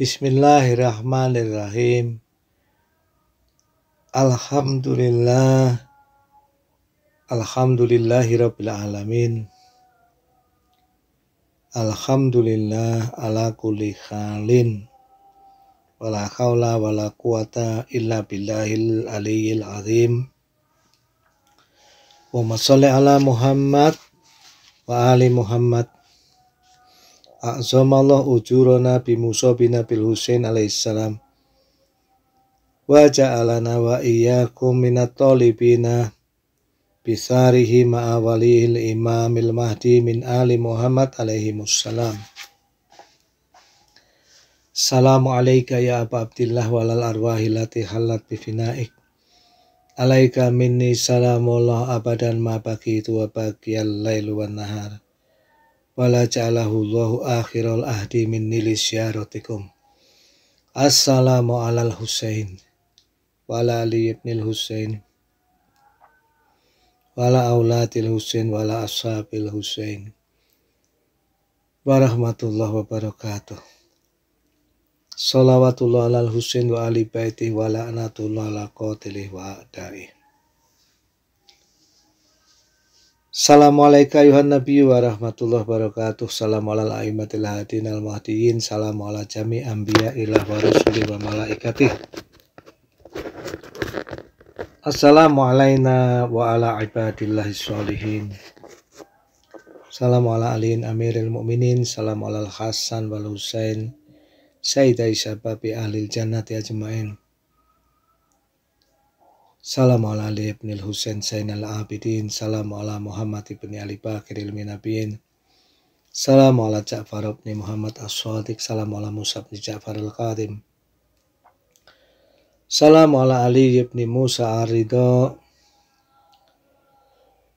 Bismillahirrahmanirrahim. Alhamdulillah. Alhamdulillahirabbil alamin. Alhamdulillah ala kulli halin. Wala haula wala quwata illa billahil aliyil azim. Wa ala Muhammad wa ali Muhammad A'zamallah ujurana bin Abil Husain alaihissalam. Wa ja'alana wa iyyakum minat talibina bisarihi ma'a walihil imamil mahdi min ali Muhammad alaihi wassalam. Salamu ya Aba Abdillah walal arwahi lati halat bifinaik. Alaika minni salamullah abadan ma bagi tua wa bagiyal lailu wan nahar wala ja'alahullahu akhiral ahdi nilis syaratikum. Assalamu alal Husain wala Ali ibnil Husain wala aulatil Husain wala ashabil Husain warahmatullahi wabarakatuh. Salawatullah alal Husain wa ali wala anatullah ala qatilih wa da'ih Assalamualaikum ayuhan Nabi wa rahmatullahi wabarakatuh. Salam ala aimatil hadin al mahdiin. Salam ala jami anbiya ilah wa rusuli wa malaikatih. Assalamu alaina wa ala ibadillahi sholihin. Salam ala alin amiril mu'minin. Salam ala al hasan wal husain. Sayyidai sababi ahlil jannati ajma'in. Ya Salam ala Ali ibn al-Husain Sayyidina al-Abidin. Salam ala Muhammad ibn Ali Bakiril Minabiyin. Salam ala Ja'far ibn Muhammad as-Sadiq. Salam ala Musa ibn Ja'far al-Qadim. Salam ala Ali ibn Musa ar-Ridha.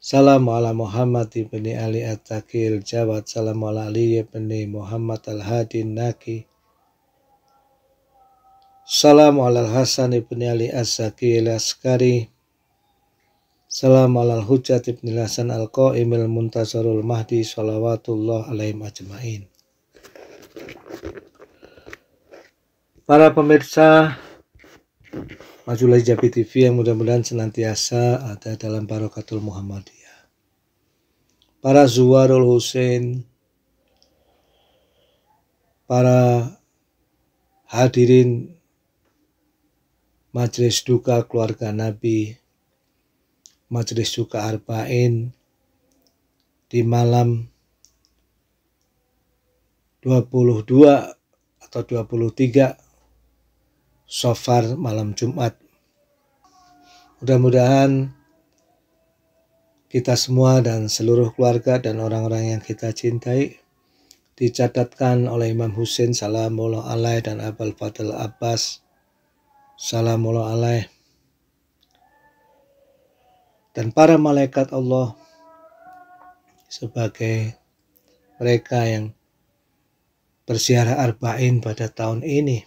Salam ala Muhammad ibn Ali At-Takil Jawad. Salam ala Ali ibn Muhammad al hadin Naki. Salam alal Hasan ibn Ali As-Saki Askari. Salam alal Hujat ibn Hasan al-Qa'imil Muntasarul Mahdi Salawatullah alaihi majma'in. Para pemirsa Majulah Jabi TV yang mudah-mudahan senantiasa ada dalam barokatul Muhammadiyah. Para Zuwarul Hussein, para hadirin majelis duka keluarga Nabi, majelis duka Arba'in, di malam 22 atau 23 Sofar malam Jumat. Mudah-mudahan kita semua dan seluruh keluarga dan orang-orang yang kita cintai dicatatkan oleh Imam Husin Salamullah Alaih dan Abul Fadl Abbas salamullah alaih dan para malaikat Allah sebagai mereka yang bersiarah Arba'in pada tahun ini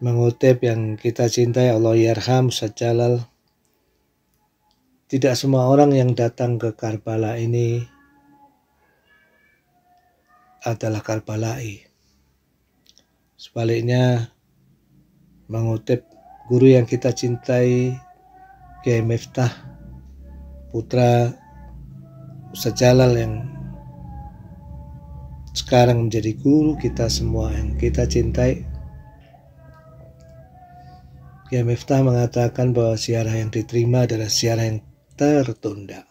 mengutip yang kita cintai Allah Yerham Sajalal tidak semua orang yang datang ke Karbala ini adalah Karbalai. Sebaliknya, mengutip guru yang kita cintai, Kiai Miftah, putra Ustaz Jalal yang sekarang menjadi guru kita semua yang kita cintai. Kiai Miftah mengatakan bahwa siarah yang diterima adalah siarah yang tertunda.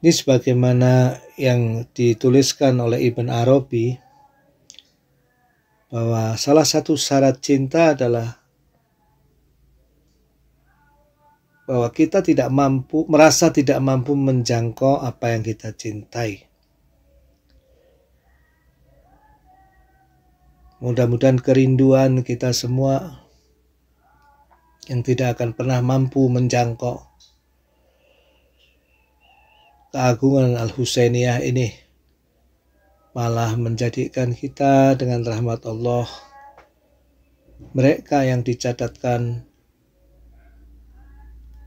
Ini sebagaimana yang dituliskan oleh Ibn Arabi bahwa salah satu syarat cinta adalah bahwa kita tidak mampu merasa tidak mampu menjangkau apa yang kita cintai. Mudah-mudahan kerinduan kita semua yang tidak akan pernah mampu menjangkau keagungan Al-Husainiyah ini malah menjadikan kita dengan rahmat Allah mereka yang dicatatkan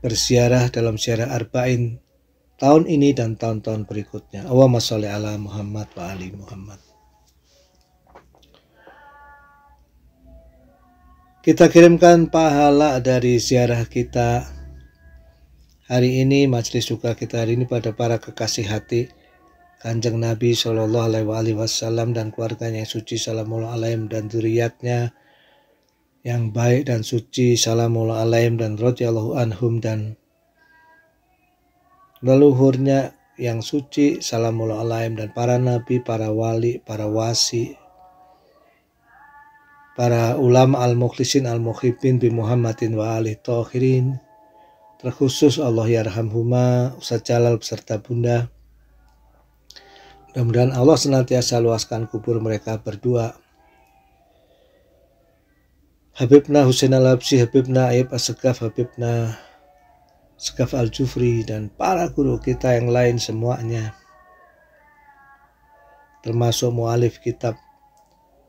bersiarah dalam siarah Arba'in tahun ini dan tahun-tahun berikutnya. Allahumma sholli ala Muhammad wa ali Muhammad. Kita kirimkan pahala dari ziarah kita hari ini, majelis juga kita hari ini pada para kekasih hati Kanjeng Nabi Shallallahu Alaihi Wasallam dan keluarganya yang suci Salamullah Alaihim dan duriatnya yang baik dan suci Salamullah Alaihim dan Rodiyallahu anhum dan leluhurnya yang suci Salamullah Alaihim dan para nabi, para wali, para wasi, para ulama al-mukhlisin al-mukhibin bi Muhammadin wa alih tohirin terkhusus Allah yarhamhuma Ustaz Jalal beserta Bunda Mudah-mudahan Allah senantiasa luaskan kubur mereka berdua. Habibna Husain Al-Habsi, Habibna Aib Asgaf, Habibna Segaf Al-Jufri, dan para guru kita yang lain semuanya. Termasuk mualif kitab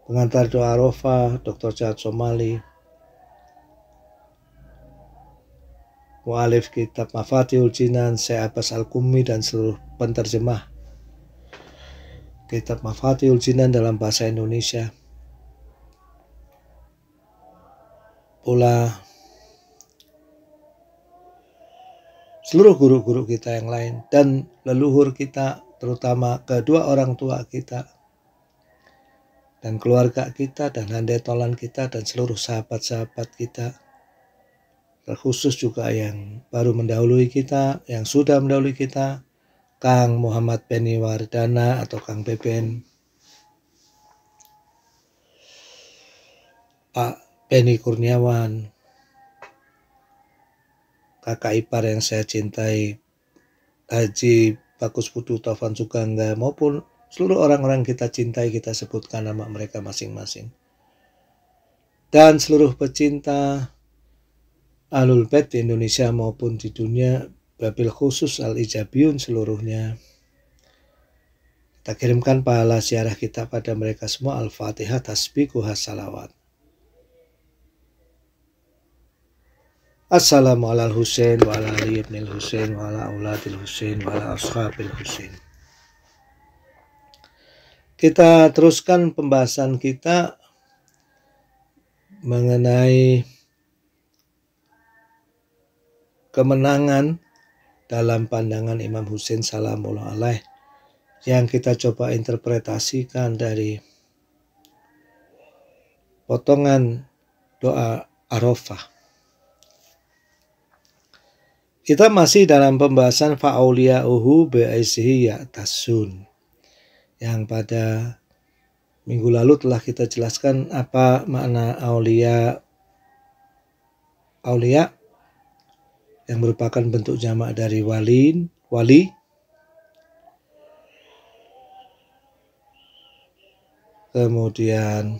pengantar doa Rofa, Dr. Jahat Somali, mualif kitab Mafatihul Jinan, Syekh Abbas Al-Kummi dan seluruh penterjemah Kitab Mafatihul Jinan dalam bahasa Indonesia. Pula seluruh guru-guru kita yang lain dan leluhur kita terutama kedua orang tua kita dan keluarga kita dan handai tolan kita dan seluruh sahabat-sahabat kita terkhusus juga yang baru mendahului kita, yang sudah mendahului kita, Kang Muhammad Beni Wardana atau Kang Beben Pak Beni Kurniawan kakak ipar yang saya cintai Haji Bagus Putu Taufan Sugangga maupun seluruh orang-orang kita cintai kita sebutkan nama mereka masing-masing dan seluruh pecinta Alul Bet di Indonesia maupun di dunia Babil khusus al-ijabiyun seluruhnya. Kita kirimkan pahala ziarah kita pada mereka semua. Al-Fatihah, tasbih, kuhas, salawat. Assalamu ala Husain wa ala Ali ibn Husain wa ala auladil Husain wa ala ashabil Husain. Kita teruskan pembahasan kita mengenai kemenangan dalam pandangan Imam Husain salamullah alaih yang kita coba interpretasikan dari potongan doa Arafah. Kita masih dalam pembahasan uhu bi'aisihi ya'tasun. Yang pada minggu lalu telah kita jelaskan apa makna aulia aulia yang merupakan bentuk jamak dari walin, wali. Kemudian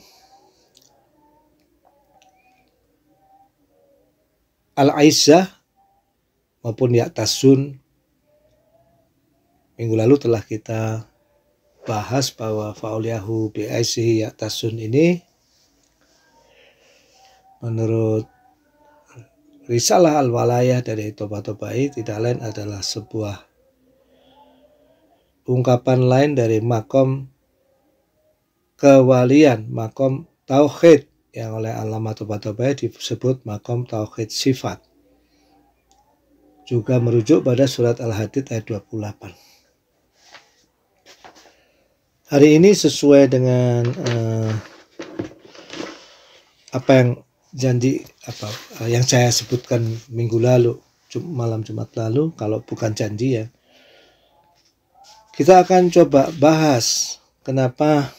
Al-Aisyah maupun Ya'tasun minggu lalu telah kita bahas bahwa fa'uliyahu bi'aisihi Ya'tasun ini menurut Risalah al-walayah dari Toba-Tobai tidak lain adalah sebuah ungkapan lain dari makom kewalian, makom tauhid yang oleh alama Toba-Tobai disebut makom tauhid sifat. Juga merujuk pada surat Al-Hadid ayat 28. Hari ini sesuai dengan uh, apa yang janji apa eh, yang saya sebutkan minggu lalu malam Jumat lalu kalau bukan janji ya kita akan coba bahas kenapa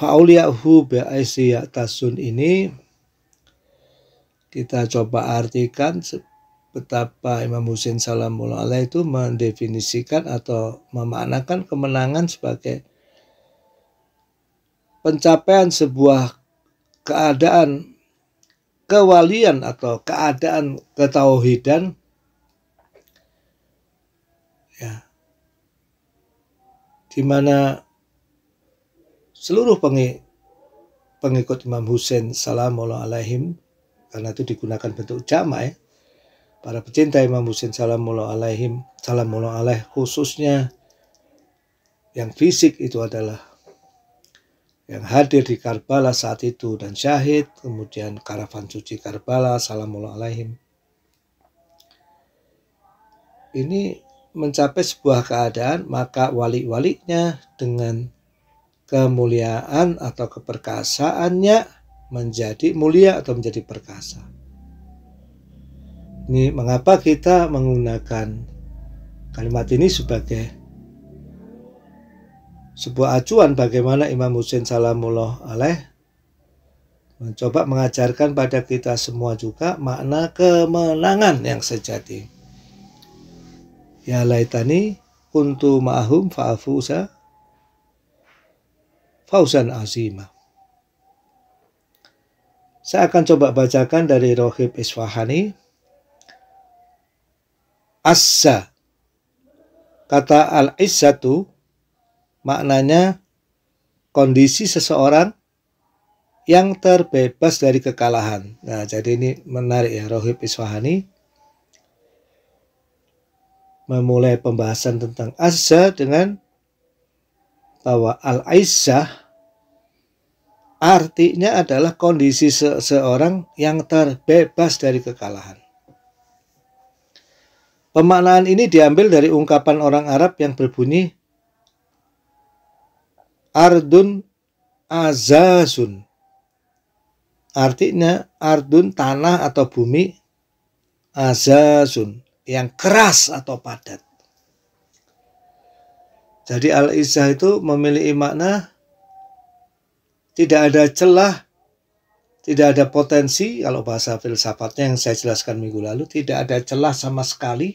fauliyahu bi'aisiyah tasun ini kita coba artikan betapa Imam Husin Salamullah Alaih itu mendefinisikan atau memaknakan kemenangan sebagai pencapaian sebuah keadaan kewalian atau keadaan ketauhidan ya di mana seluruh pengikut Imam Husain salamullah alaihim karena itu digunakan bentuk jama ya para pecinta Imam Husain salamullah alaihim salamullah alaih khususnya yang fisik itu adalah yang hadir di Karbala saat itu dan syahid, kemudian karavan suci Karbala, salamullah alaihim. Ini mencapai sebuah keadaan, maka wali-walinya dengan kemuliaan atau keperkasaannya menjadi mulia atau menjadi perkasa. Ini mengapa kita menggunakan kalimat ini sebagai sebuah acuan bagaimana Imam Husain salamullah alaih mencoba mengajarkan pada kita semua juga makna kemenangan yang sejati. Ya laitani kuntu ma'ahum fa'afusa fausan azima. Saya akan coba bacakan dari Rohib Isfahani. Assa kata al-izzatu maknanya kondisi seseorang yang terbebas dari kekalahan. Nah, jadi ini menarik ya Rohib Iswahani memulai pembahasan tentang Azza dengan bahwa Al-Aisyah artinya adalah kondisi seseorang yang terbebas dari kekalahan. Pemaknaan ini diambil dari ungkapan orang Arab yang berbunyi ardun azazun. Artinya ardun tanah atau bumi azazun yang keras atau padat. Jadi al-izah itu memiliki makna tidak ada celah, tidak ada potensi, kalau bahasa filsafatnya yang saya jelaskan minggu lalu, tidak ada celah sama sekali,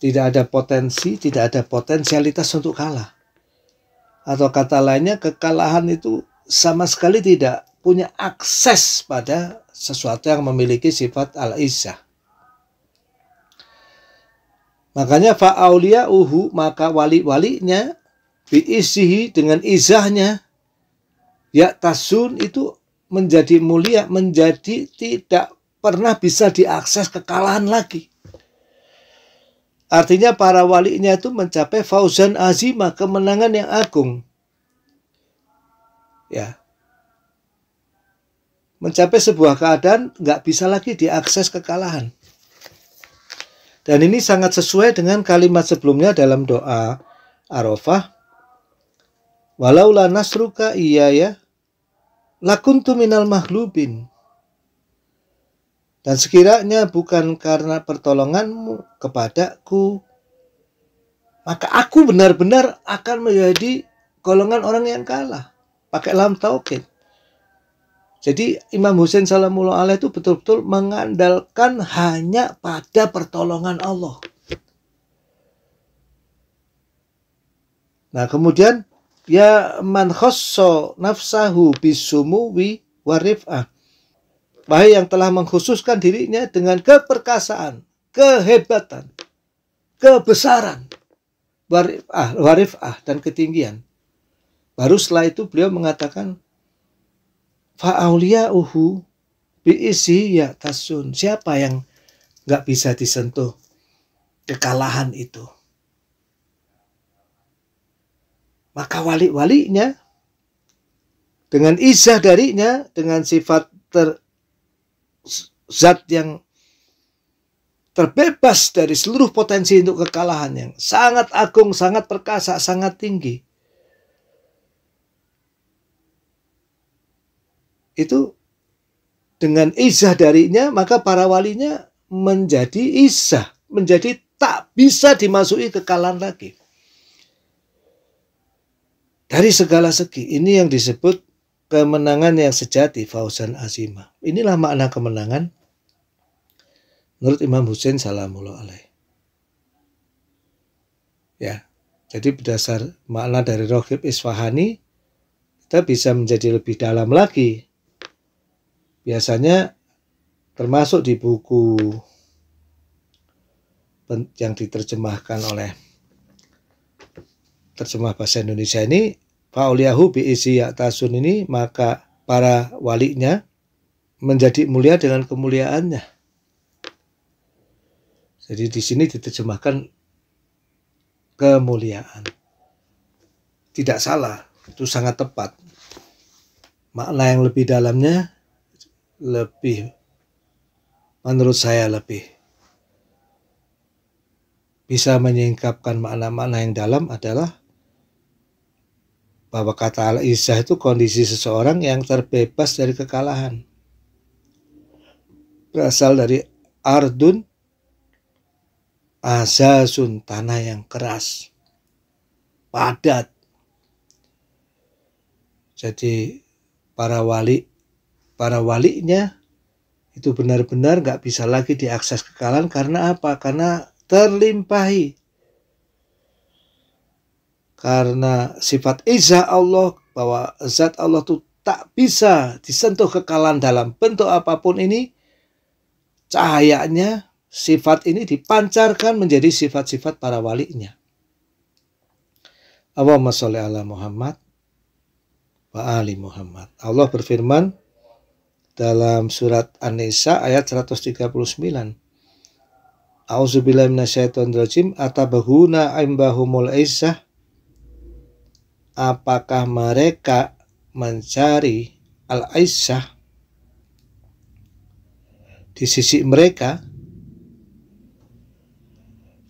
tidak ada potensi, tidak ada potensialitas untuk kalah. Atau kata lainnya kekalahan itu sama sekali tidak punya akses pada sesuatu yang memiliki sifat al isyah Makanya fa'aulia uhu maka wali-walinya biisihi dengan izahnya ya tasun itu menjadi mulia menjadi tidak pernah bisa diakses kekalahan lagi. Artinya para walinya itu mencapai fauzan azimah, kemenangan yang agung. Ya. Mencapai sebuah keadaan nggak bisa lagi diakses kekalahan. Dan ini sangat sesuai dengan kalimat sebelumnya dalam doa Arafah. Walaula nasruka iya ya lakuntu minal mahlubin. Dan sekiranya bukan karena pertolonganmu kepadaku, maka aku benar-benar akan menjadi golongan orang yang kalah. Pakai lam tauhid. Jadi Imam Hussein Salamullah Alaih itu betul-betul mengandalkan hanya pada pertolongan Allah. Nah kemudian ya man khosso nafsahu bisumuwi warif'ah. Wahai yang telah mengkhususkan dirinya dengan keperkasaan, kehebatan, kebesaran, warifah, warifah dan ketinggian. Baru setelah itu beliau mengatakan, Fa'aulia uhu biisi ya tasun. Siapa yang nggak bisa disentuh kekalahan itu? Maka wali-walinya dengan izah darinya, dengan sifat ter, zat yang terbebas dari seluruh potensi untuk kekalahan yang sangat agung, sangat perkasa, sangat tinggi. Itu dengan izah darinya, maka para walinya menjadi izah, menjadi tak bisa dimasuki kekalahan lagi. Dari segala segi, ini yang disebut kemenangan yang sejati fauzan azima. Inilah makna kemenangan menurut Imam Husain salamullah alaih. Ya, jadi berdasar makna dari Rohib Isfahani, kita bisa menjadi lebih dalam lagi. Biasanya termasuk di buku yang diterjemahkan oleh terjemah bahasa Indonesia ini fa'uliyahu bi'isi ya'tasun ini maka para walinya menjadi mulia dengan kemuliaannya. Jadi di sini diterjemahkan kemuliaan. Tidak salah, itu sangat tepat. Makna yang lebih dalamnya lebih menurut saya lebih bisa menyingkapkan makna-makna yang dalam adalah bahwa kata Al-Izzah itu kondisi seseorang yang terbebas dari kekalahan. Berasal dari Ardun azazun tanah yang keras, padat. Jadi para wali, para walinya itu benar-benar nggak bisa lagi diakses kekalahan karena apa? Karena terlimpahi karena sifat izah Allah bahwa zat Allah itu tak bisa disentuh kekalan dalam bentuk apapun ini, cahayanya sifat ini dipancarkan menjadi sifat-sifat para walinya. Allahumma sholli ala Muhammad wa ali Muhammad. Allah berfirman dalam surat An-Nisa ayat 139. A'udzubillahi rajim atabahuna imbahumul aisyah apakah mereka mencari Al-Aisyah di sisi mereka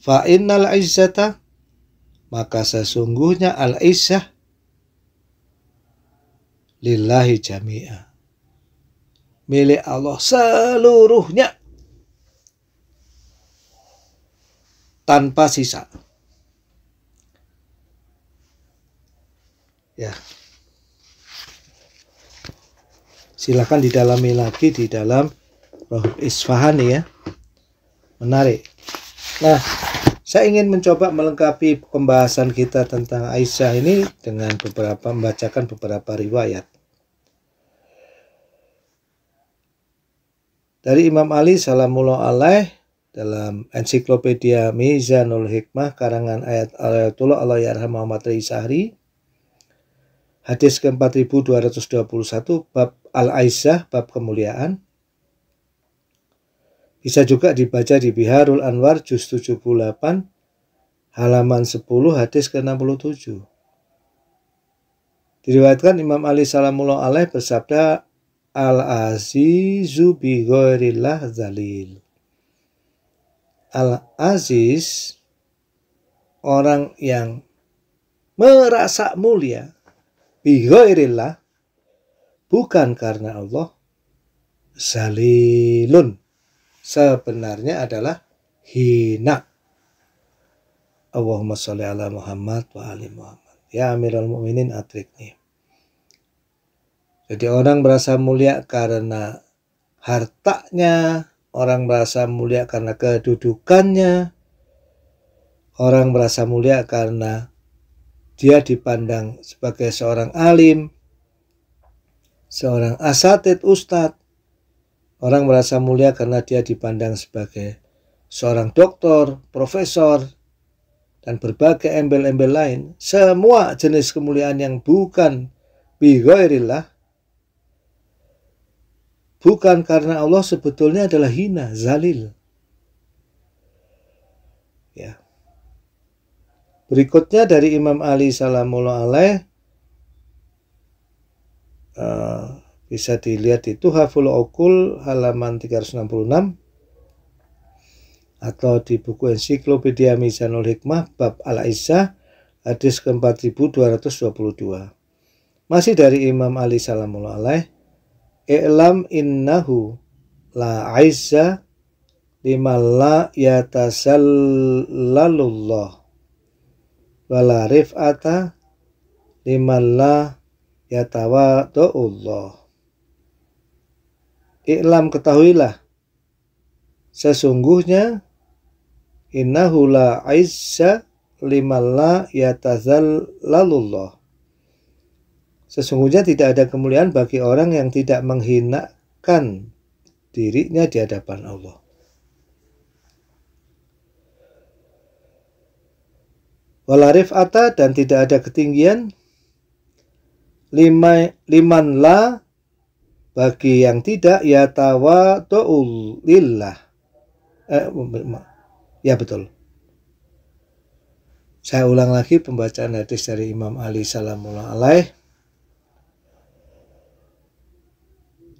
fa innal izzata maka sesungguhnya al-izzah lillahi jami'a milik Allah seluruhnya tanpa sisa ya silahkan didalami lagi di dalam Rohul Isfahan ya menarik nah saya ingin mencoba melengkapi pembahasan kita tentang Aisyah ini dengan beberapa membacakan beberapa riwayat dari Imam Ali Salamullah Alaih dalam ensiklopedia Mizanul Hikmah karangan ayat Ayatullah Allah Yarham Muhammad Rizahri Hadis ke-4221 bab Al-Aisyah bab kemuliaan. Bisa juga dibaca di Biharul Anwar juz 78 halaman 10 hadis ke-67. Diriwayatkan Imam Ali Salamullah Alaih bersabda Al-Azizu bi ghairillah zalil. Al-Aziz orang yang merasa mulia bihoirillah bukan karena Allah zalilun sebenarnya adalah hina Allahumma sholli ala Muhammad wa ali Muhammad ya Amirul Mukminin atrikni jadi orang merasa mulia karena hartanya, orang merasa mulia karena kedudukannya, orang merasa mulia karena dia dipandang sebagai seorang alim, seorang asatid ustad, Orang merasa mulia karena dia dipandang sebagai seorang doktor, profesor, dan berbagai embel-embel lain. Semua jenis kemuliaan yang bukan bigoirillah, bukan karena Allah sebetulnya adalah hina, zalil. Berikutnya dari Imam Ali Salamullah Alaih uh, bisa dilihat itu Haful Okul halaman 366 atau di buku ensiklopedia Mizanul Hikmah bab Al-Aisyah hadis ke-4222. Masih dari Imam Ali Salamullah Alaih I'lam innahu la aizza lima la yatasallallahu wala rif'ata liman la yatawadu'ullah. Iklam ketahuilah, sesungguhnya innahu la aisya liman la yatazallalullah. Sesungguhnya tidak ada kemuliaan bagi orang yang tidak menghinakan dirinya di hadapan Allah. walarif ata dan tidak ada ketinggian lima liman la bagi yang tidak ya tawa lillah eh, ya betul saya ulang lagi pembacaan hadis dari Imam Ali salamullah alaih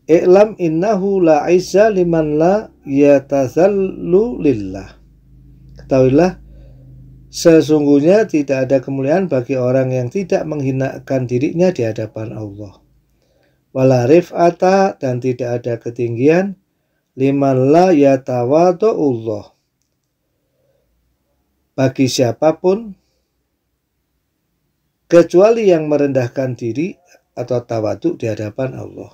I'lam innahu la izza liman la yatazallu lillah. Ketahuilah Sesungguhnya tidak ada kemuliaan bagi orang yang tidak menghinakan dirinya di hadapan Allah. Wala rif'ata dan tidak ada ketinggian liman la Allah. Bagi siapapun kecuali yang merendahkan diri atau tawaduk di hadapan Allah.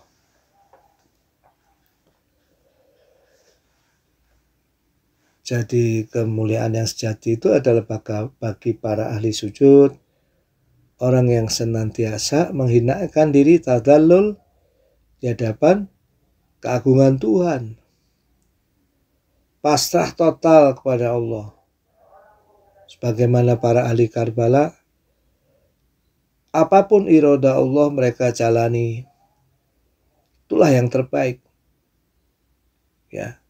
Jadi kemuliaan yang sejati itu adalah bagi para ahli sujud, orang yang senantiasa menghinakan diri tadallul di hadapan keagungan Tuhan. Pasrah total kepada Allah. Sebagaimana para ahli Karbala, apapun iroda Allah mereka jalani. Itulah yang terbaik. Ya,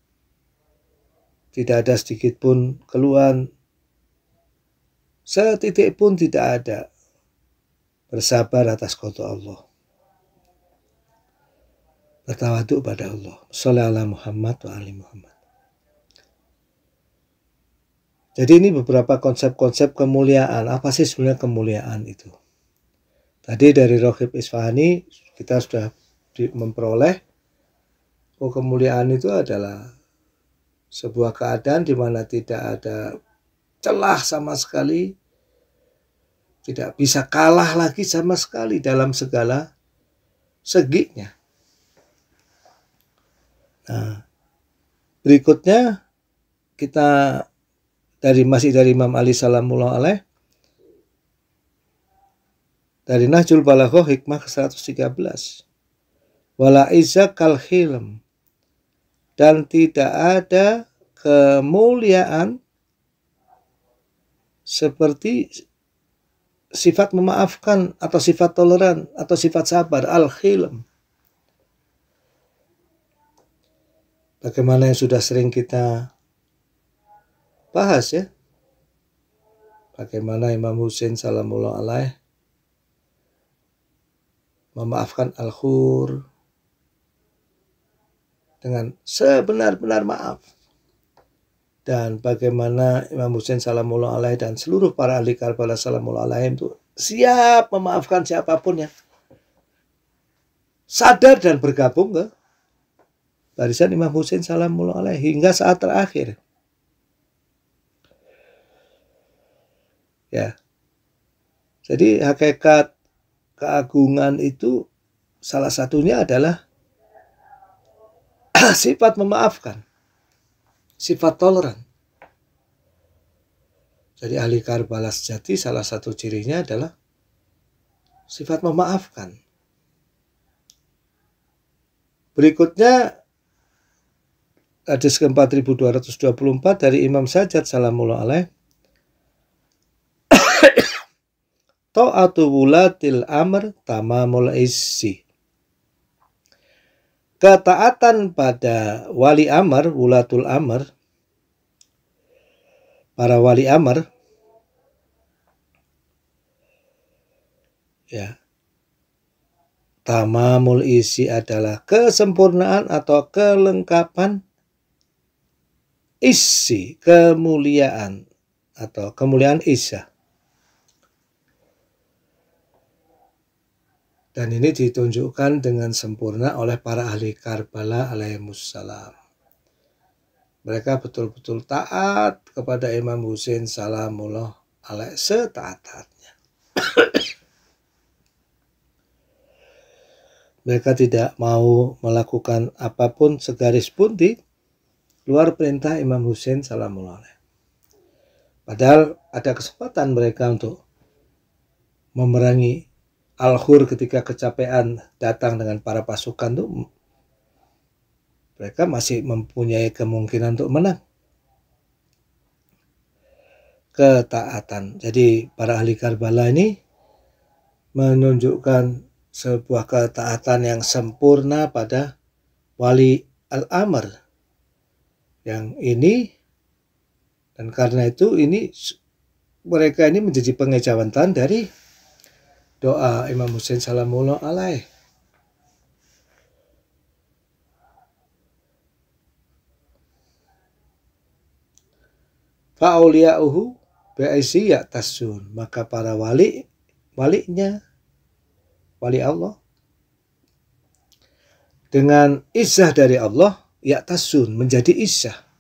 tidak ada sedikit pun keluhan. Setitik pun tidak ada. Bersabar atas kota Allah. Bertawaduk pada Allah. Sallallahu ala Muhammad wa ali Muhammad. Jadi ini beberapa konsep-konsep kemuliaan. Apa sih sebenarnya kemuliaan itu? Tadi dari Rohib Isfahani kita sudah memperoleh oh kemuliaan itu adalah sebuah keadaan di mana tidak ada celah sama sekali, tidak bisa kalah lagi sama sekali dalam segala seginya. Nah, berikutnya kita dari masih dari Imam Ali Salamullah Alaih dari Nahjul Balaghah hikmah ke-113. Wala izza dan tidak ada kemuliaan seperti sifat memaafkan atau sifat toleran atau sifat sabar al-khilm bagaimana yang sudah sering kita bahas ya bagaimana Imam Husain salamullah alaih memaafkan al-khur dengan sebenar-benar maaf. Dan bagaimana Imam Hussein salamullah alaihi dan seluruh para ahli Karbala salamullah alaihi itu siap memaafkan siapapun ya sadar dan bergabung ke barisan Imam Hussein salamullah alaihi hingga saat terakhir. Ya. Jadi hakikat keagungan itu salah satunya adalah sifat memaafkan, sifat toleran. Jadi ahli karbala sejati salah satu cirinya adalah sifat memaafkan. Berikutnya hadis ke-4224 dari Imam Sajjad salamullah alaih. Ta'atu wulatil amr tamamul isi ketaatan pada wali amr, wulatul amr, para wali amr, ya, tamamul isi adalah kesempurnaan atau kelengkapan isi, kemuliaan atau kemuliaan isya. Dan ini ditunjukkan dengan sempurna oleh para ahli Karbala alaihimussalam. Mereka betul-betul taat kepada Imam Husain salamullah alaih setaat-taatnya. Mereka tidak mau melakukan apapun segaris pun di luar perintah Imam Husain salamullah alaih. Padahal ada kesempatan mereka untuk memerangi Al-Hur ketika kecapean datang dengan para pasukan tuh mereka masih mempunyai kemungkinan untuk menang. Ketaatan. Jadi para ahli Karbala ini menunjukkan sebuah ketaatan yang sempurna pada wali al-amr. Yang ini dan karena itu ini mereka ini menjadi pengejawatan dari doa Imam Hussein Salamullah alaih. Fa'auliya'uhu bi'aiziya tasun. Maka para wali, waliknya, wali Allah, dengan izah dari Allah, ya tasun, menjadi izah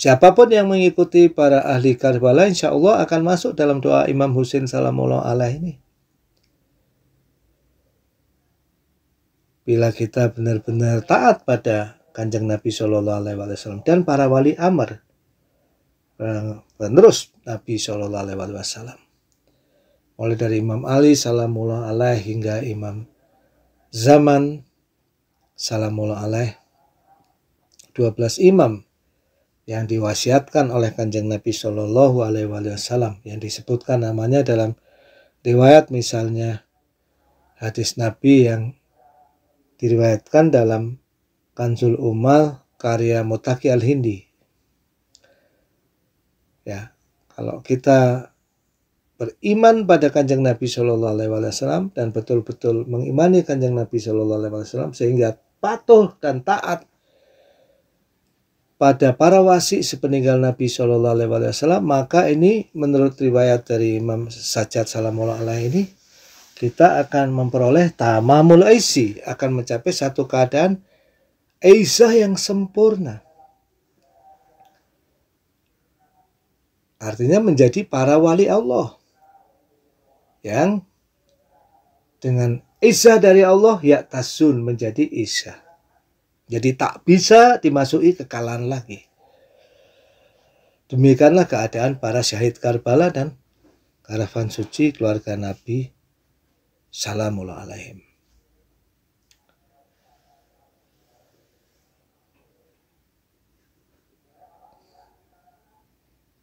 Siapapun yang mengikuti para ahli Karbala insya Allah akan masuk dalam doa Imam Husin Salamullah Alaih ini. Bila kita benar-benar taat pada Kanjeng Nabi Shallallahu Alaihi Wasallam dan para wali amr, eh, penerus Nabi Shallallahu Alaihi Wasallam, mulai dari Imam Ali Salamullah Alaih hingga Imam Zaman Salamullah Alaih, 12 imam yang diwasiatkan oleh kanjeng Nabi Shallallahu Alaihi Wasallam yang disebutkan namanya dalam riwayat misalnya hadis Nabi yang diriwayatkan dalam Kanzul Umal karya Mutaki Al Hindi. Ya, kalau kita beriman pada kanjeng Nabi Shallallahu Alaihi Wasallam dan betul-betul mengimani kanjeng Nabi Shallallahu Alaihi Wasallam sehingga patuh dan taat pada para wasi sepeninggal Nabi Shallallahu Alaihi Wasallam maka ini menurut riwayat dari Imam Sajjad Salamullah Alaihi ini kita akan memperoleh tamamul isi akan mencapai satu keadaan aisyah yang sempurna artinya menjadi para wali Allah yang dengan aisyah dari Allah ya tasun menjadi aisyah jadi tak bisa dimasuki kekalahan lagi. Demikianlah keadaan para syahid Karbala dan karavan suci keluarga Nabi Salamullah alaihim.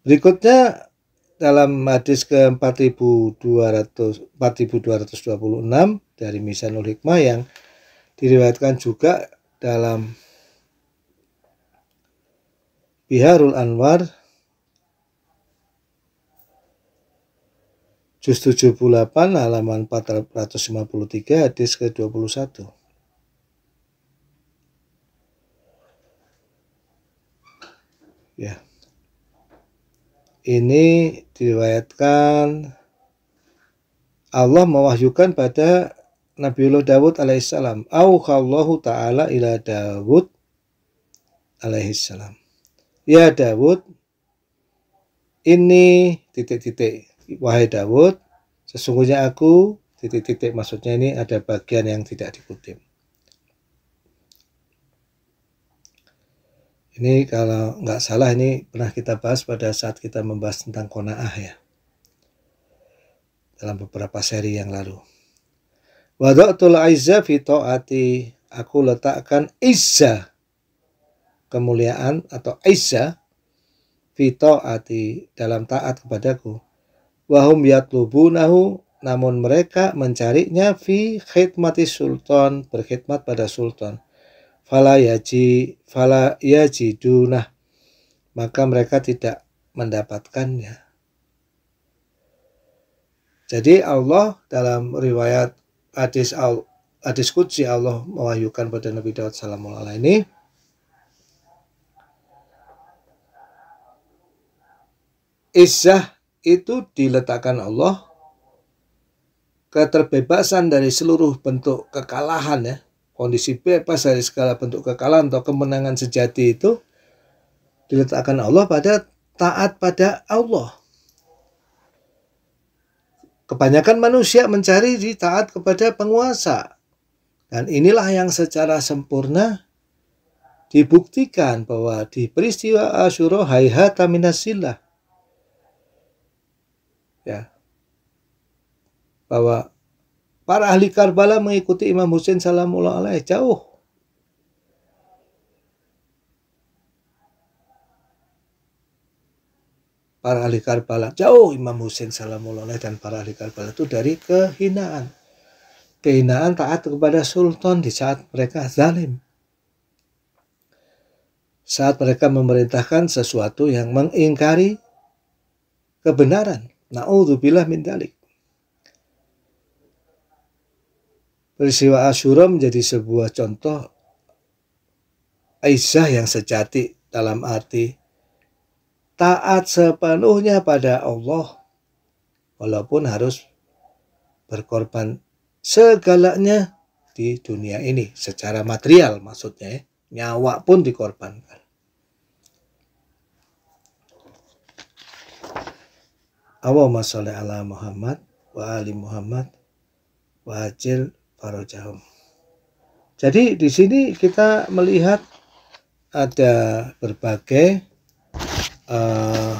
Berikutnya dalam hadis ke 4200 4226 dari Misanul Hikmah yang diriwayatkan juga dalam Biharul Anwar Juz 78 halaman 453 hadis ke-21 Ya Ini diriwayatkan Allah mewahyukan pada Nabiullah Dawud alaihissalam. Auhallahu ta'ala ila Dawud alaihissalam. Ya Dawud, ini titik-titik. Wahai Dawud, sesungguhnya aku titik-titik maksudnya ini ada bagian yang tidak dikutip. Ini kalau nggak salah ini pernah kita bahas pada saat kita membahas tentang kona'ah ya. Dalam beberapa seri yang lalu. Wada'tul Aiza fi ta'ati. Aku letakkan izza. Kemuliaan atau izza. Fi ta'ati. Dalam taat kepadaku. Wahum yatlubunahu. Namun mereka mencarinya fi khidmati sultan. Berkhidmat pada sultan. Fala yaji. Fala yajidunah. Maka mereka tidak mendapatkannya. Jadi Allah dalam riwayat hadis al hadis kutsi Allah mewahyukan pada Nabi Daud salamul Allah ini Izzah itu diletakkan Allah keterbebasan dari seluruh bentuk kekalahan ya kondisi bebas dari segala bentuk kekalahan atau kemenangan sejati itu diletakkan Allah pada taat pada Allah Kebanyakan manusia mencari di taat kepada penguasa. Dan inilah yang secara sempurna dibuktikan bahwa di peristiwa Asyuro Haiha minasillah. Ya. Bahwa para ahli Karbala mengikuti Imam Husain salamullah alaih jauh para ahli Karbala. Jauh Imam Hussein Salamullah dan para ahli Karbala itu dari kehinaan. Kehinaan taat kepada sultan di saat mereka zalim. Saat mereka memerintahkan sesuatu yang mengingkari kebenaran. Na'udzubillah min dalik. Peristiwa Asyura menjadi sebuah contoh Aisyah yang sejati dalam arti taat sepenuhnya pada Allah walaupun harus berkorban segalanya di dunia ini secara material maksudnya ya. nyawa pun dikorbankan Allahumma sholli ala Muhammad wa ali Muhammad wa ajil farajahum jadi di sini kita melihat ada berbagai makna eh,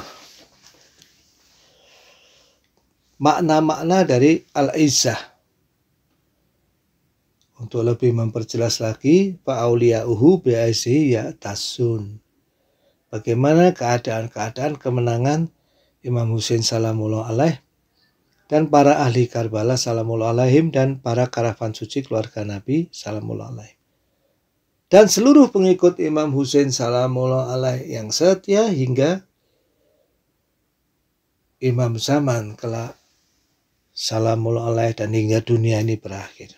makna-makna dari al-izzah. Untuk lebih memperjelas lagi, fa'auliya'uhu bi'aizihi ya tasun. Bagaimana keadaan-keadaan kemenangan Imam Hussein salamullah alaih dan para ahli Karbala salamullah alaihim dan para karavan suci keluarga Nabi salamullah alaih dan seluruh pengikut Imam Hussein Salamullah alaih yang setia hingga Imam zaman kelak Salamullah alaih dan hingga dunia ini berakhir.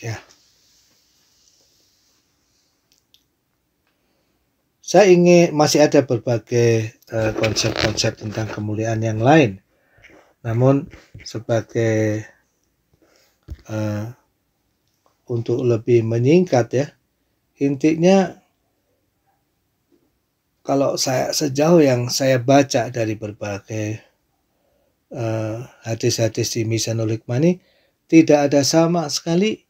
Ya. Saya ingin masih ada berbagai Eh, konsep-konsep tentang kemuliaan yang lain. Namun sebagai uh, untuk lebih menyingkat ya, intinya kalau saya sejauh yang saya baca dari berbagai eh, hadis-hadis uh, di Misanul Hikmah tidak ada sama sekali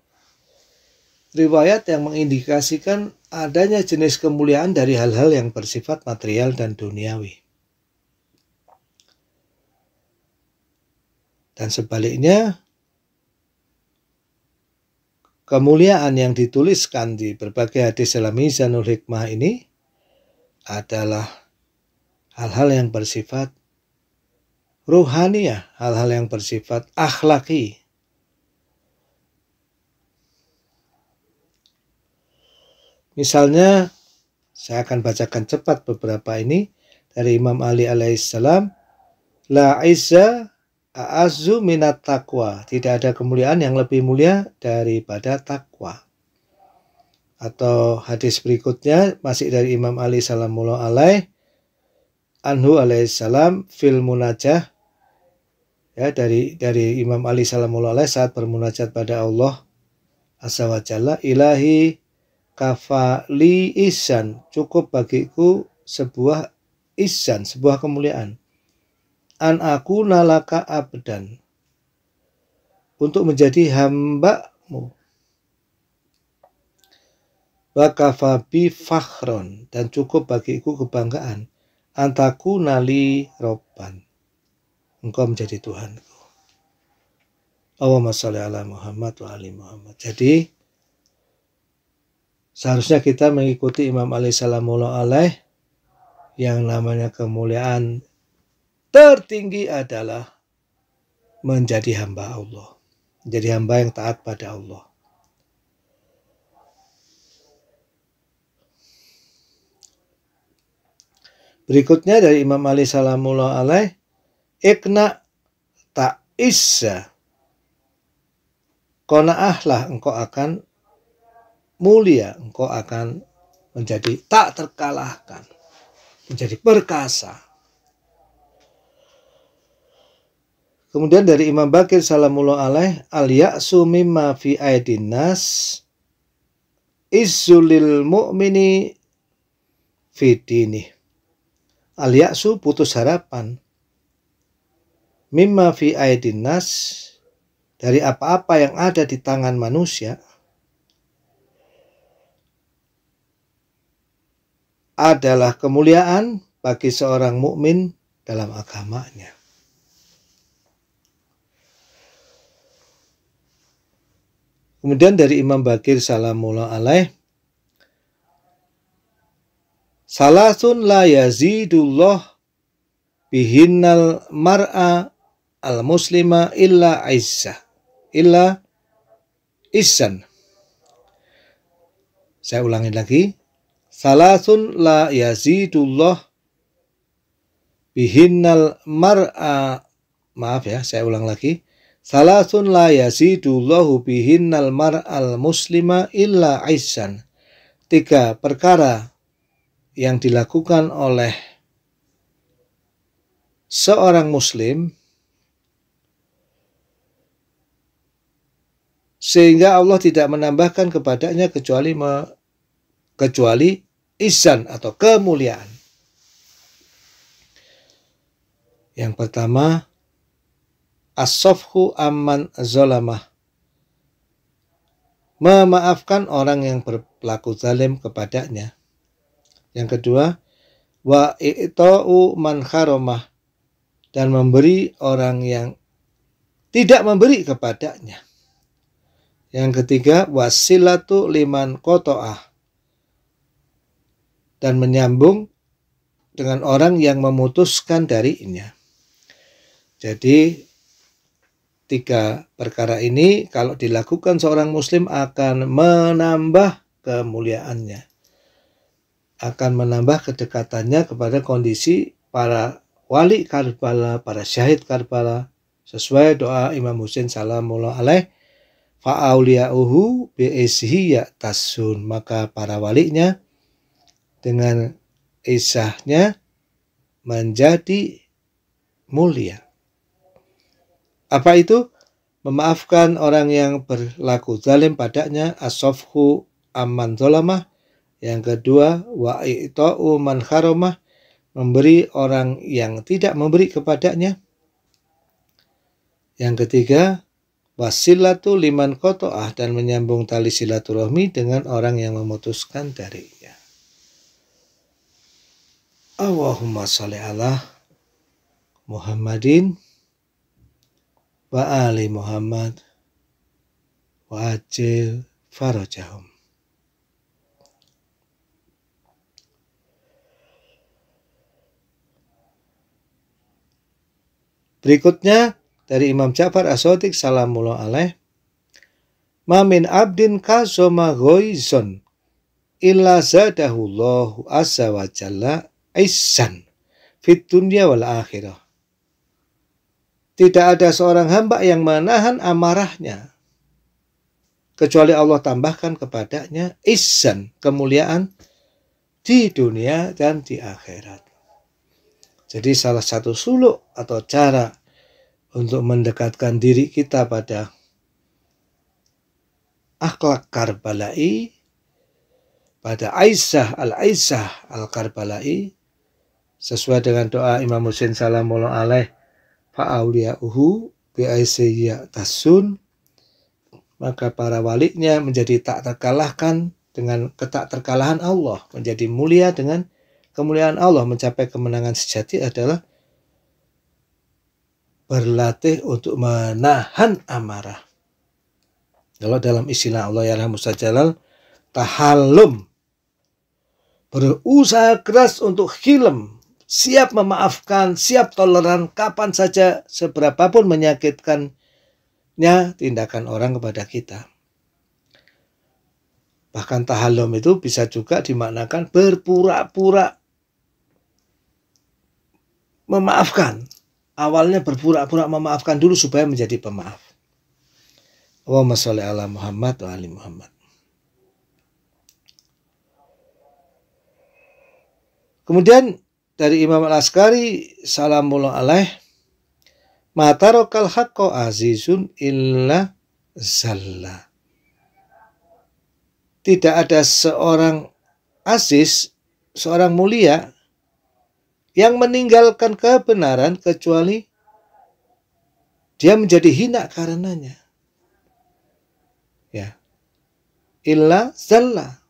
riwayat yang mengindikasikan adanya jenis kemuliaan dari hal-hal yang bersifat material dan duniawi. Dan sebaliknya, kemuliaan yang dituliskan di berbagai hadis dalam Mizanul Hikmah ini adalah hal-hal yang bersifat ruhania, hal-hal yang bersifat akhlaki, Misalnya, saya akan bacakan cepat beberapa ini dari Imam Ali alaihissalam. La izza a'azzu minat taqwa. Tidak ada kemuliaan yang lebih mulia daripada takwa. Atau hadis berikutnya masih dari Imam Ali salamullah alaih. Anhu alaihissalam fil munajah. Ya, dari dari Imam Ali salamullah alaih saat bermunajat pada Allah Asawajalla ilahi kafali isan cukup bagiku sebuah isan sebuah kemuliaan an aku nalaka abdan untuk menjadi hambamu kafabi fakhron dan cukup bagiku kebanggaan antaku nali roban engkau menjadi Tuhanku Allahumma sholli ala Muhammad wa ali Muhammad jadi Seharusnya kita mengikuti Imam Ali Salamullah Alaih yang namanya kemuliaan tertinggi adalah menjadi hamba Allah. Menjadi hamba yang taat pada Allah. Berikutnya dari Imam Ali Salamullah Alaih, Ikna tak Kona'ahlah engkau akan mulia engkau akan menjadi tak terkalahkan, menjadi perkasa. Kemudian dari Imam Bakir salamullah alaih al ya'su mimma fi aidin nas izzulil mu'mini dini. al ya'su putus harapan mimma fi aidin nas dari apa-apa yang ada di tangan manusia adalah kemuliaan bagi seorang mukmin dalam agamanya. Kemudian dari Imam Bakir salamullah alaih Salasun la yazidullah bihinnal mar'a al muslima illa aisyah illa isan. Saya ulangi lagi. Salasun la yazidullah bihinnal mar'a maaf ya saya ulang lagi Salasun la yazidullahu bihinnal mar'al muslima illa aisan Tiga perkara yang dilakukan oleh seorang muslim sehingga Allah tidak menambahkan kepadanya kecuali me, kecuali izan atau kemuliaan. Yang pertama, asofhu aman zolamah. Memaafkan orang yang berlaku zalim kepadanya. Yang kedua, wa i'ta'u man karomah dan memberi orang yang tidak memberi kepadanya. Yang ketiga, wasilatu liman kotoah dan menyambung dengan orang yang memutuskan darinya. Jadi tiga perkara ini kalau dilakukan seorang muslim akan menambah kemuliaannya. Akan menambah kedekatannya kepada kondisi para wali Karbala, para syahid Karbala sesuai doa Imam Husain salamullah alaih fa'auliya'uhu bi'isihi ya tasun maka para walinya dengan isahnya menjadi mulia. Apa itu? Memaafkan orang yang berlaku zalim padanya asofhu aman zolamah. Yang kedua, wa'i'to'u man haromah. Memberi orang yang tidak memberi kepadanya. Yang ketiga, wasilatu liman kotoah dan menyambung tali silaturahmi dengan orang yang memutuskan dari Allahumma salli ala Muhammadin wa ali Muhammad wa ajil farajahum. Berikutnya dari Imam Ja'far As-Sadiq salamullah alaih. Mamin abdin kasoma ghoizon illa zadahullahu azza wa jalla Aisan fit dunia wal akhirah. Tidak ada seorang hamba yang menahan amarahnya kecuali Allah tambahkan kepadanya isan kemuliaan di dunia dan di akhirat. Jadi salah satu suluk atau cara untuk mendekatkan diri kita pada akhlak Karbalai pada Aisyah al-Aisyah al-Karbalai sesuai dengan doa Imam Husain Salamullah alaih fa'auliya'uhu bi'aisiyya tasun maka para waliknya menjadi tak terkalahkan dengan ketak terkalahan Allah menjadi mulia dengan kemuliaan Allah mencapai kemenangan sejati adalah berlatih untuk menahan amarah kalau dalam istilah Allah ya Jalal tahalum berusaha keras untuk hilang siap memaafkan, siap toleran kapan saja seberapapun menyakitkannya tindakan orang kepada kita. Bahkan tahalum itu bisa juga dimaknakan berpura-pura memaafkan. Awalnya berpura-pura memaafkan dulu supaya menjadi pemaaf. Allahumma sholli ala Muhammad wa ali Muhammad. Kemudian dari Imam Al-Askari salamullah alaih matarokal haqqo azizun illa zalla tidak ada seorang aziz seorang mulia yang meninggalkan kebenaran kecuali dia menjadi hina karenanya ya illa zalla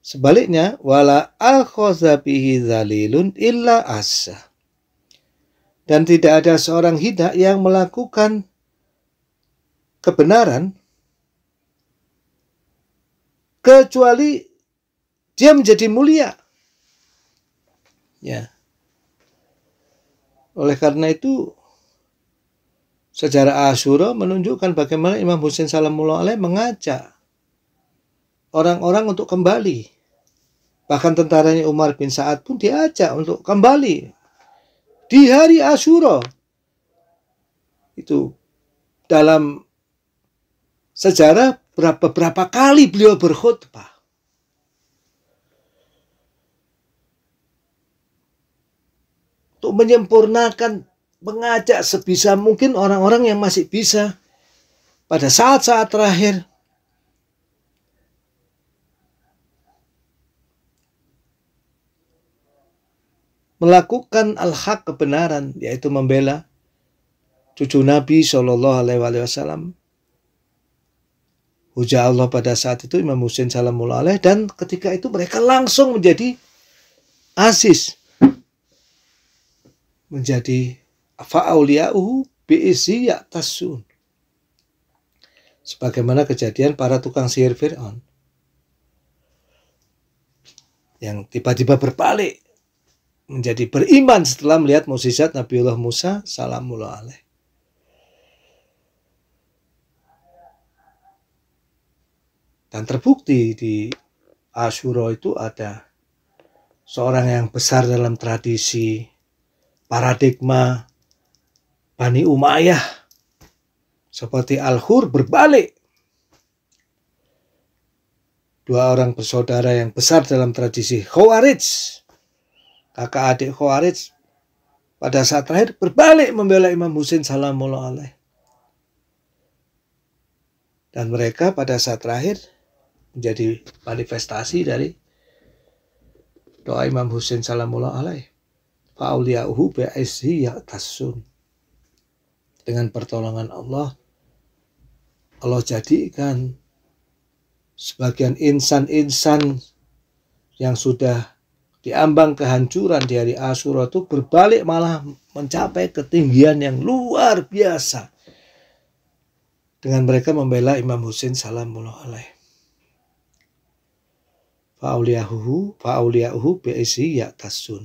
Sebaliknya wala al-khazabihi zalilun illa asa. Dan tidak ada seorang hina yang melakukan kebenaran kecuali dia menjadi mulia. Ya. Oleh karena itu sejarah Asyura menunjukkan bagaimana Imam Husain salamullah mengajak orang-orang untuk kembali. Bahkan tentaranya Umar bin Sa'ad pun diajak untuk kembali di hari Asyura. Itu dalam sejarah berapa berapa kali beliau berkhutbah. Untuk menyempurnakan mengajak sebisa mungkin orang-orang yang masih bisa pada saat-saat terakhir melakukan al-haq kebenaran yaitu membela cucu Nabi Shallallahu Alaihi Wasallam. Hujah Allah pada saat itu Imam Husain Salamul Aleh dan ketika itu mereka langsung menjadi asis menjadi faauliyahu bi'isi ya'tasun sebagaimana kejadian para tukang sihir Fir'aun yang tiba-tiba berbalik menjadi beriman setelah melihat mukjizat Nabiullah Musa salamullah alaih. Dan terbukti di Asyura itu ada seorang yang besar dalam tradisi paradigma Bani Umayyah seperti Al-Hur berbalik dua orang bersaudara yang besar dalam tradisi Khawarij maka adik Khawarij pada saat terakhir berbalik membela Imam Husin salamullah alaih. Dan mereka pada saat terakhir menjadi manifestasi dari doa Imam Husin salamullah alaih. Fa'uliyahu bi'aisi ya'tasun. Dengan pertolongan Allah, Allah jadikan sebagian insan-insan yang sudah di ambang kehancuran di hari Asura itu berbalik malah mencapai ketinggian yang luar biasa. Dengan mereka membela Imam Husain salamullah alaih. fa'uliyahuhu fa'uliyahuhu bi'isi ya'tasun.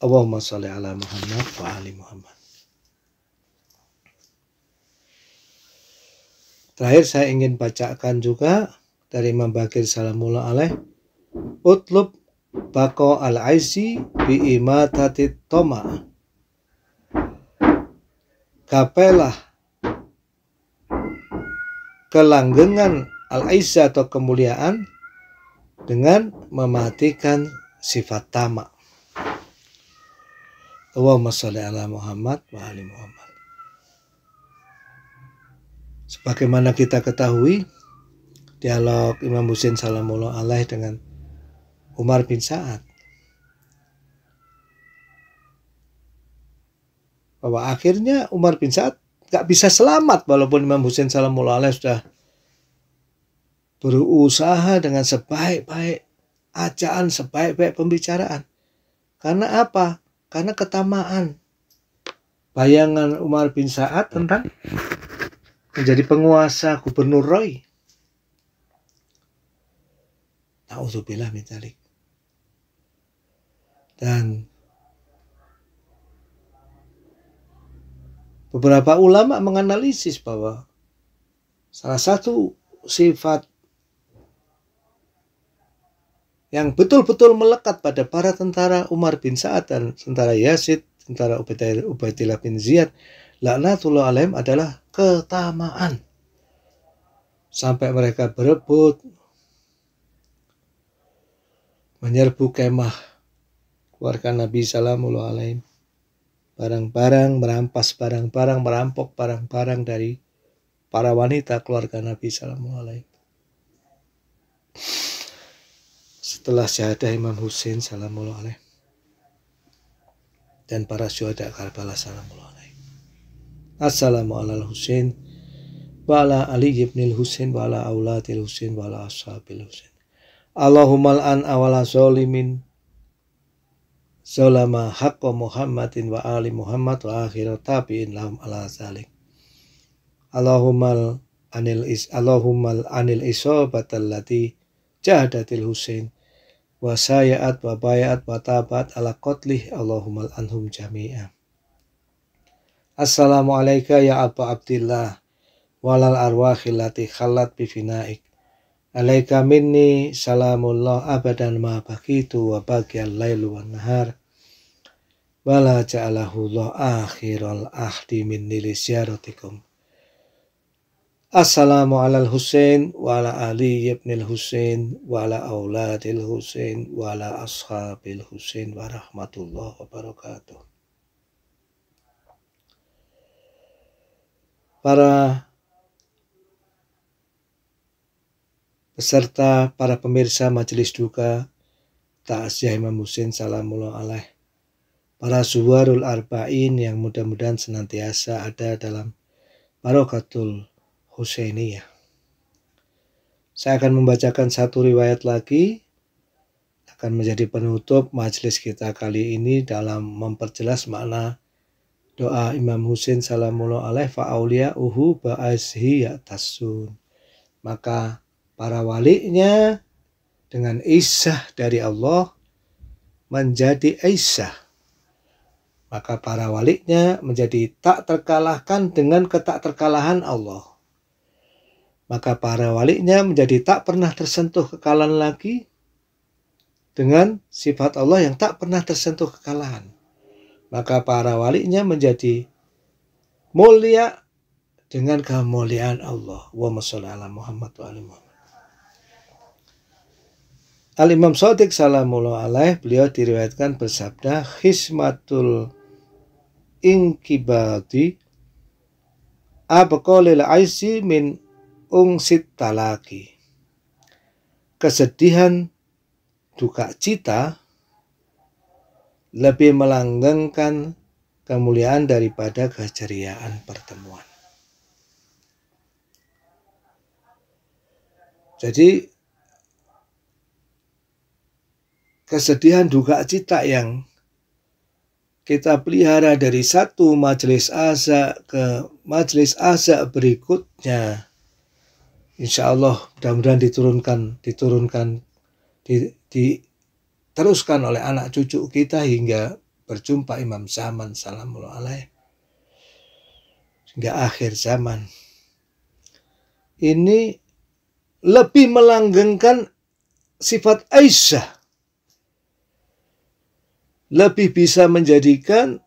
Allahumma salli ala Muhammad wa ali Muhammad. Terakhir saya ingin bacakan juga dari Imam Bakir Salamullah alaih utlub bako al aisi bi imatati toma kapelah kelanggengan al aiza atau kemuliaan dengan mematikan sifat tamak Allahumma sholli ala Muhammad wa ali Muhammad. Sebagaimana kita ketahui, dialog Imam Husain Salamullah alaih dengan Umar bin Sa'ad. Bahwa akhirnya Umar bin Sa'ad gak bisa selamat walaupun Imam Hussein Salamullah Alaih sudah berusaha dengan sebaik-baik ajaan, sebaik-baik pembicaraan. Karena apa? Karena ketamaan. Bayangan Umar bin Sa'ad tentang menjadi penguasa gubernur Roy. Ta'udzubillah mitalik. Dan beberapa ulama menganalisis bahwa salah satu sifat yang betul-betul melekat pada para tentara Umar bin Sa'ad dan tentara Yazid, tentara Ubaidillah bin Ziyad, laknatullah alaihim adalah ketamaan. Sampai mereka berebut, menyerbu kemah keluarkan Nabi Sallallahu Alaihi barang-barang, merampas barang-barang, merampok barang-barang dari para wanita keluarga Nabi Sallallahu Alaihi Setelah syahadah Imam Husain Sallallahu Alaihi dan para syuhada Karbala Sallallahu Alaihi Assalamu Husain Wala Ali ibn Hussein wa ala auladil ashabil Husain Allahumma al-an awala zalimin Solama haqqa Muhammadin wa ali Muhammad wa akhir tabi'in lahum ala salik. Allahumma anil is Allahumma anil isobatal allati jahadatil Husain wa sayat wa bayat wa tabat ala qatlih Allahumma anhum jami'a. Assalamu alayka ya Abu Abdillah walal arwahil lati khallat finaik. Alaika minni salamullah abadan ma baqitu wa baqiyal lailu wan nahar wala ja'alahu Allah akhiral ahdi min nili syaratikum. Assalamu ala al-Husain wa ala Ali ibn al-Husain wa ala auladil Husain wa ala ashabil Husain wa rahmatullahi wa barakatuh. Para peserta, para pemirsa majelis duka, Ta'asyah Imam Husain salamullah alaih para suwarul arba'in yang mudah-mudahan senantiasa ada dalam barokatul Husainiyah. Saya akan membacakan satu riwayat lagi akan menjadi penutup majelis kita kali ini dalam memperjelas makna doa Imam Husin salamullah alaih fa'aulia uhu ba'azhi tasun. Maka para walinya dengan isah dari Allah menjadi isah maka para waliknya menjadi tak terkalahkan dengan ketak terkalahan Allah. Maka para waliknya menjadi tak pernah tersentuh kekalahan lagi dengan sifat Allah yang tak pernah tersentuh kekalahan. Maka para waliknya menjadi mulia dengan kemuliaan Allah. Wa ala Muhammad wa ali Al Imam Sadiq salamullah alaih beliau diriwayatkan bersabda khismatul inkibati abakolil aisi min ungsit talaki. Kesedihan duka cita lebih melanggengkan kemuliaan daripada keceriaan pertemuan. Jadi kesedihan duka cita yang kita pelihara dari satu majelis asa ke majelis asa berikutnya. Insya Allah mudah-mudahan diturunkan, diturunkan, diteruskan oleh anak cucu kita hingga berjumpa Imam Zaman Salamullah Hingga akhir zaman. Ini lebih melanggengkan sifat Aisyah lebih bisa menjadikan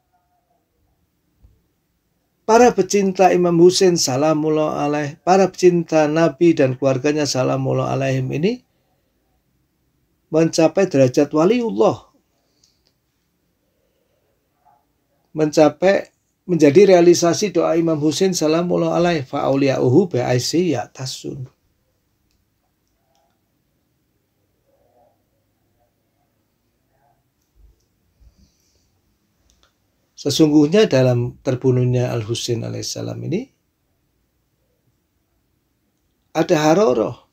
para pecinta Imam Hussein salamullah alaih, para pecinta Nabi dan keluarganya salamullah alaihim ini mencapai derajat waliullah. Mencapai menjadi realisasi doa Imam Hussein salamullah alaih fa'auliya'uhu bi'aisi ya tasun. Sesungguhnya dalam terbunuhnya Al-Husin alaihissalam ini ada haroroh,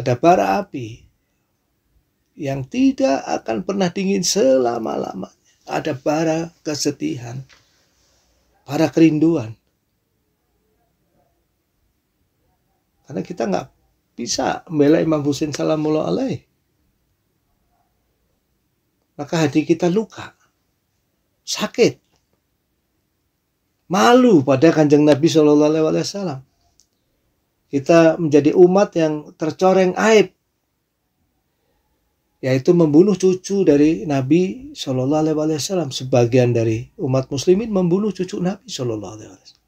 ada bara api yang tidak akan pernah dingin selama-lamanya. Ada bara kesetihan, bara kerinduan. Karena kita nggak bisa membela Imam Husin Salamullah Alaih maka hati kita luka, sakit, malu pada kanjeng Nabi Shallallahu Alaihi Wasallam. Kita menjadi umat yang tercoreng aib, yaitu membunuh cucu dari Nabi Shallallahu Alaihi Wasallam. Sebagian dari umat Muslimin membunuh cucu Nabi Shallallahu Alaihi Wasallam.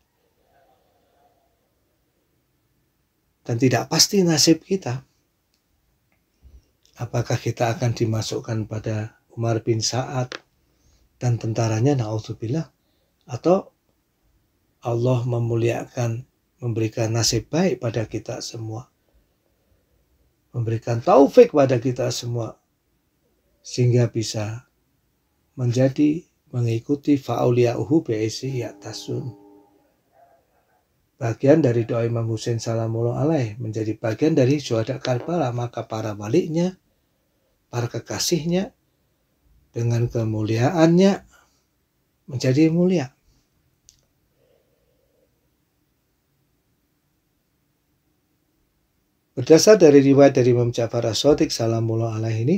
Dan tidak pasti nasib kita. Apakah kita akan dimasukkan pada Umar bin Sa'ad dan tentaranya na'udzubillah atau Allah memuliakan memberikan nasib baik pada kita semua memberikan taufik pada kita semua sehingga bisa menjadi mengikuti fa'auliyahu bi'isi ya'tasun bagian dari doa Imam Hussein salamullah alaih menjadi bagian dari syuhada Karbala maka para waliknya para kekasihnya dengan kemuliaannya menjadi mulia. Berdasar dari riwayat dari Imam Ja'far As-Sadiq salamullah alaihi ini,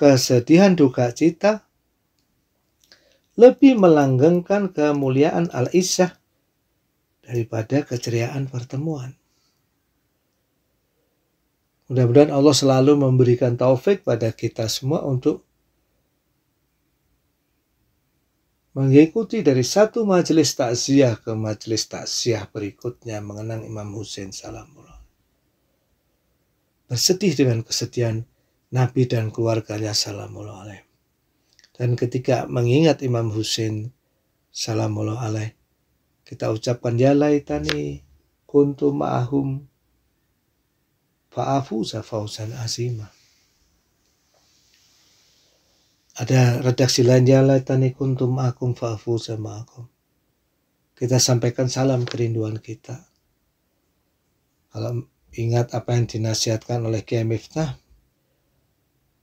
kesedihan duka cita lebih melanggengkan kemuliaan al-isyah daripada keceriaan pertemuan. Mudah-mudahan Allah selalu memberikan taufik pada kita semua untuk mengikuti dari satu majelis takziah ke majelis takziah berikutnya mengenang Imam Hussein salamullah. Bersedih dengan kesetiaan Nabi dan keluarganya salamullah alaih. Dan ketika mengingat Imam Hussein salamullah alaih, kita ucapkan ya laitani kuntum ma'ahum fa'afuza fausan azimah. Ada redaksi lain jalatani ya kuntum akum fa'afu sama akum. Kita sampaikan salam kerinduan kita. Kalau ingat apa yang dinasihatkan oleh Kiai Miftah,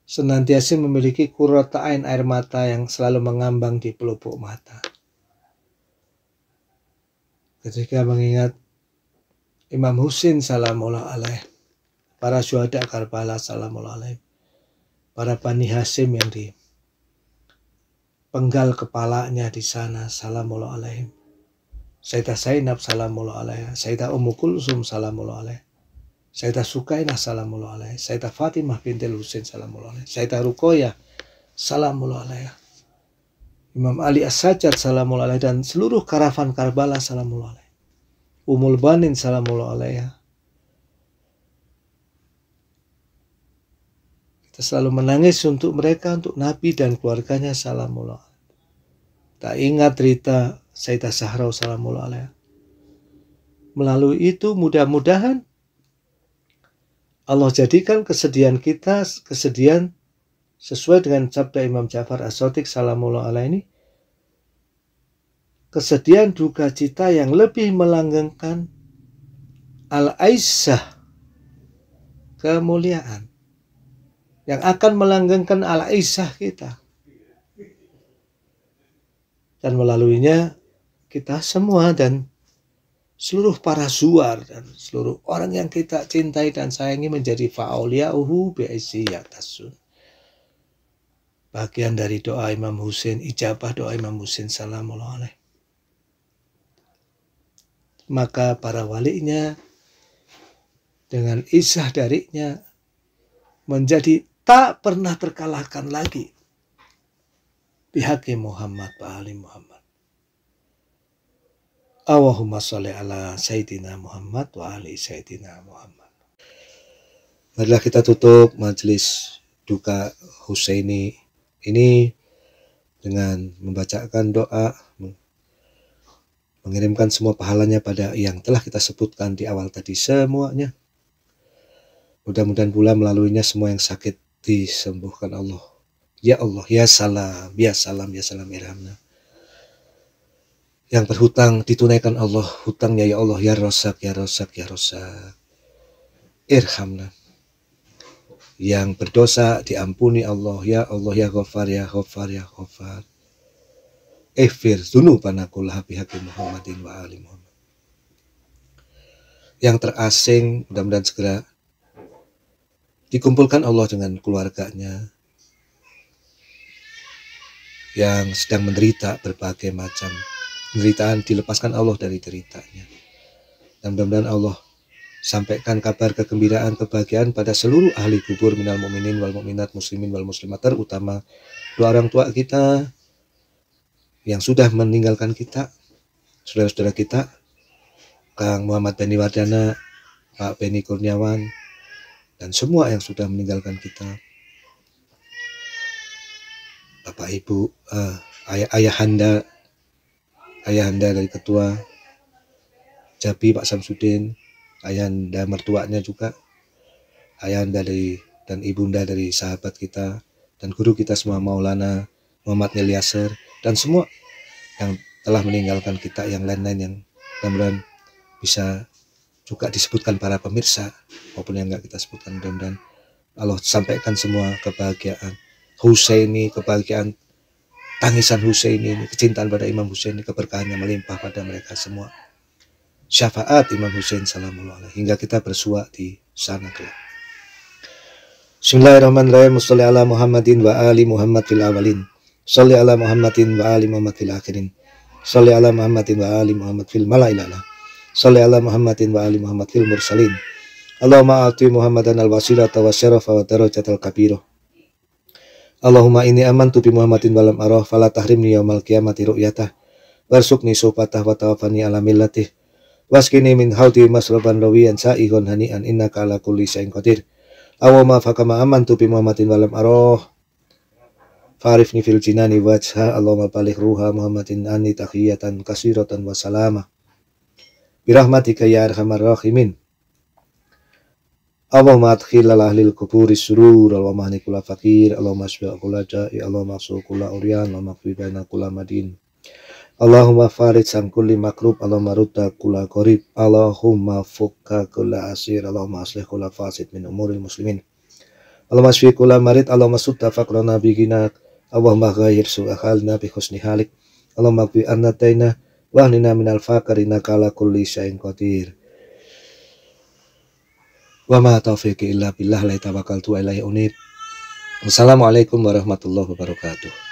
senantiasa memiliki kurota ain air mata yang selalu mengambang di pelupuk mata. Ketika mengingat Imam Husin salamullah alaih, para syuhada Karbala salamullah alaih, para Bani Hasim yang di penggal kepalanya di sana salamullah alaihim Sayyidah Zainab salamullah alaiha Sayyidah Ummu Kulsum salamullah tak Sayyidah Sukainah salamullah saya Sayyidah Fatimah binti Husain salamullah tak Sayyidah Rukoya salamullah Imam Ali As-Sajjad salamullah alaihi dan seluruh karavan Karbala salamullah alaihi Umul Banin salamullah selalu menangis untuk mereka, untuk Nabi dan keluarganya salamullah. Tak ingat cerita Sayyidah Sahraw salamullah Melalui itu mudah-mudahan Allah jadikan kesedihan kita, kesedihan sesuai dengan sabda Imam Ja'far As-Sotik salamullah alaih ini, kesedihan duka cita yang lebih melanggengkan al-aisyah kemuliaan yang akan melanggengkan ala isah kita. Dan melaluinya kita semua dan seluruh para suar dan seluruh orang yang kita cintai dan sayangi menjadi fa'auliyahu bi'isiyyatasun. Bagian dari doa Imam Husin ijabah doa Imam Husin salamullah Maka para walinya dengan isah darinya menjadi tak pernah terkalahkan lagi di Muhammad wa ali Muhammad. Allahumma sholli ala Sayyidina Muhammad wa ali Sayyidina Muhammad. Marilah kita tutup majelis duka Husaini ini dengan membacakan doa mengirimkan semua pahalanya pada yang telah kita sebutkan di awal tadi semuanya. Mudah-mudahan pula melaluinya semua yang sakit disembuhkan Allah. Ya Allah, ya salam, ya salam, ya salam irhamna. Ya Yang berhutang ditunaikan Allah, hutangnya ya Allah, ya rosak, ya rosak, ya rosak. Irhamna. Yang berdosa diampuni Allah, ya Allah, ya ghafar, ya ghafar, ya ghafar. Efir dunubanakulah bihaqi Muhammadin wa ali Muhammad. Yang terasing, mudah-mudahan segera dikumpulkan Allah dengan keluarganya yang sedang menderita berbagai macam penderitaan dilepaskan Allah dari deritanya dan mudah Allah sampaikan kabar kegembiraan kebahagiaan pada seluruh ahli kubur minal mu'minin wal mu'minat muslimin wal muslimat terutama dua orang tua kita yang sudah meninggalkan kita saudara-saudara kita Kang Muhammad Beni Wardana Pak Beni Kurniawan dan semua yang sudah meninggalkan kita. Bapak Ibu, uh, eh, ayah ayah Anda dari ketua Jabi Pak Samsudin, ayah anda mertuanya juga, ayah anda dari dan ibu Anda dari sahabat kita dan guru kita semua Maulana Muhammad Nelyaser, dan semua yang telah meninggalkan kita yang lain-lain yang benar-benar bisa juga disebutkan para pemirsa maupun yang enggak kita sebutkan dan dan Allah sampaikan semua kebahagiaan Husaini kebahagiaan tangisan Husaini ini kecintaan pada Imam Husaini keberkahannya melimpah pada mereka semua syafaat Imam Husain salamullah hingga kita bersua di sana kelak. Bismillahirrahmanirrahim. Shalli ala Muhammadin wa ali Muhammad fil awalin. Shalli ala Muhammadin wa ali Muhammad fil akhirin. Shalli ala Muhammadin wa ali Muhammad fil malailala. Salli ala Muhammadin wa ali Muhammad fil mursalin. Allahumma ati Muhammadan al-wasilata wa syarafa wa al kabirah. Allahumma inni aman tupi Muhammadin walam arah fala tahrimni yaumal qiyamati ru'yata. warsukni sofatah wa tawafani ala millatih waskini min hauti masroban rawiyan sa'ihun hani'an innaka ala kulli sa'in qadir awama fakama aman tupi Muhammadin walam arah farifni fil jinani wajha Allahumma balik ruha Muhammadin anni tahiyatan kasiratan wa salamah. برحمتك يا أرحم Rahimin. اللهم أدخل على أهل القبور السرور اللهم أهني كل فقير اللهم أشفع كل جائع اللهم أسوء كل أريان Allahumma farid an makrub Allahumma rudda kula Allahumma fukka kula asir Allahumma aslih kula fasid min umuril muslimin Allahumma asfi kula marid Allahumma sutta fakrona biginak Allahumma ghair su'ahalna bi husni halik Allahumma anna Wahnina minal fakir innaka ala kulli syai'in qadir. Wa ma taufiqi illa billah la tawakkaltu wa ilaihi unib. Wassalamualaikum warahmatullahi wabarakatuh.